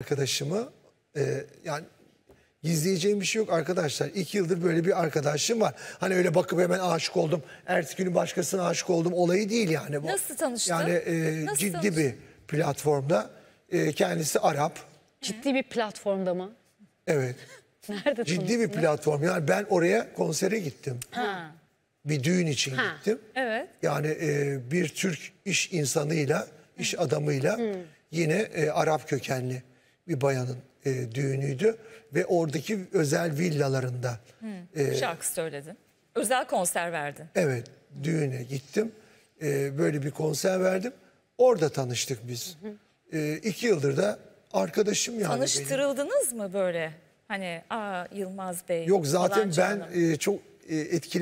arkadaşımı e, yani gizleyeceğim bir şey yok arkadaşlar. İki yıldır böyle bir arkadaşım var. Hani öyle bakıp hemen aşık oldum. Ertesi günü başkasına aşık oldum. Olayı değil yani bu. Nasıl tanıştın? Yani e, Nasıl ciddi tanıştın? bir platformda. E, kendisi Arap. Ciddi bir platformda mı? Evet. Nerede Ciddi bir platform. Yani ben oraya konsere gittim. Ha. Bir düğün için Ha. gittim. Evet. Yani e, bir Türk iş insanıyla, iş adamıyla yine e, Arap kökenli bir bayanın e, düğünüydü ve oradaki özel villalarında. Hı, hmm, e, şarkı söyledin. Özel konser verdin. Evet düğüne gittim. E, böyle bir konser verdim. Orada tanıştık biz. Hı hı. E, iki yıldır da arkadaşım yani. Tanıştırıldınız benim. mı böyle? Hani aa Yılmaz Bey. Yok zaten ben e, çok e, etkiledim.